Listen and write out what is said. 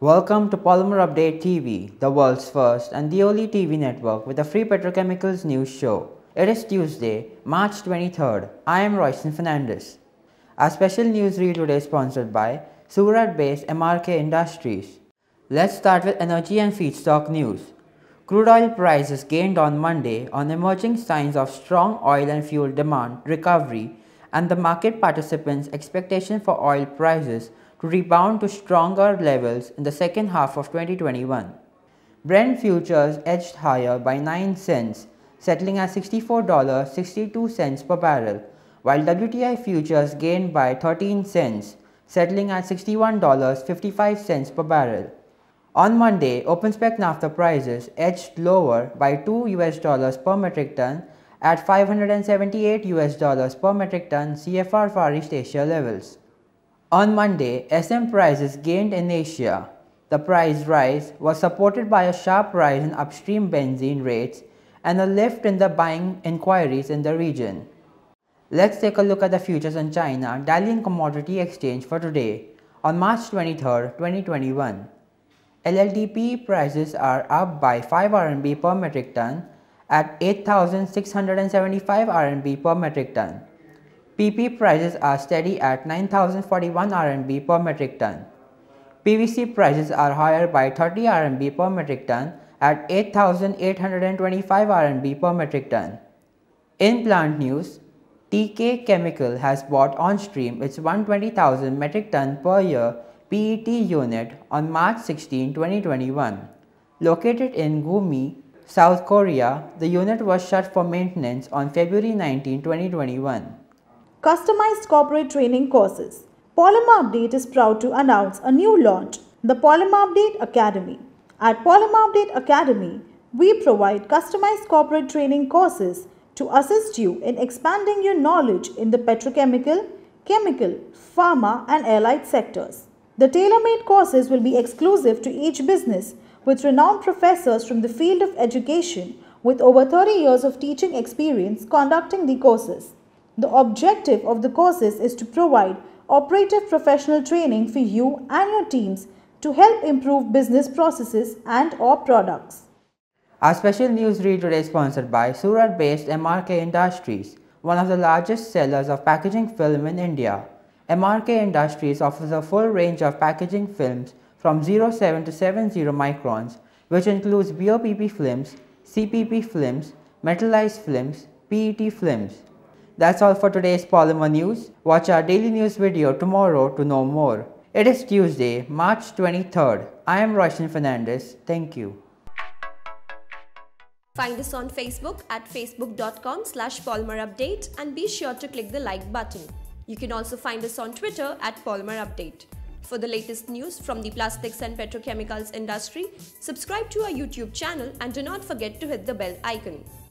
Welcome to Polymer Update TV, the world's first and the only TV network with a free petrochemicals news show. It is Tuesday, March 23rd. I am Royson Fernandez. Our special news reel today is sponsored by Surat-based MRK Industries. Let's start with energy and feedstock news. Crude oil prices gained on Monday on emerging signs of strong oil and fuel demand recovery and the market participants' expectation for oil prices to rebound to stronger levels in the second half of 2021. Brent futures edged higher by 9 cents, settling at $64.62 per barrel, while WTI futures gained by 13 cents, settling at $61.55 per barrel. On Monday, OpenSpec NAFTA prices edged lower by 2 US dollars per metric ton at 578 US dollars per metric ton CFR Far East Asia levels. On Monday, SM prices gained in Asia. The price rise was supported by a sharp rise in upstream benzene rates and a lift in the buying inquiries in the region. Let's take a look at the futures on China Dalian Commodity Exchange for today on March 23, 2021. LLDP prices are up by 5 RMB per metric ton at 8675 RMB per metric ton. PP prices are steady at 9041 RMB per metric ton. PVC prices are higher by 30 RMB per metric ton at 8825 RMB per metric ton. In plant news, TK Chemical has bought on stream its 120,000 metric ton per year PET unit on March 16, 2021. Located in Gumi, South Korea, the unit was shut for maintenance on February 19, 2021. Customized Corporate Training Courses Polymer Update is proud to announce a new launch, the Polymer Update Academy. At Polymer Update Academy, we provide customized corporate training courses to assist you in expanding your knowledge in the petrochemical, chemical, pharma and allied sectors. The tailor-made courses will be exclusive to each business with renowned professors from the field of education with over 30 years of teaching experience conducting the courses. The objective of the courses is to provide operative professional training for you and your teams to help improve business processes and or products. Our special news read today is sponsored by Surat-based MRK Industries, one of the largest sellers of packaging film in India. MRK Industries offers a full range of packaging films from 07 to 70 microns, which includes BOPP films, CPP films, metallized films, PET films. That's all for today's Polymer News. Watch our daily news video tomorrow to know more. It is Tuesday, March 23rd. I am Roshan Fernandez. Thank you. Find us on Facebook at facebook.com slash polymerupdate and be sure to click the like button. You can also find us on Twitter at polymerupdate. For the latest news from the plastics and petrochemicals industry, subscribe to our YouTube channel and do not forget to hit the bell icon.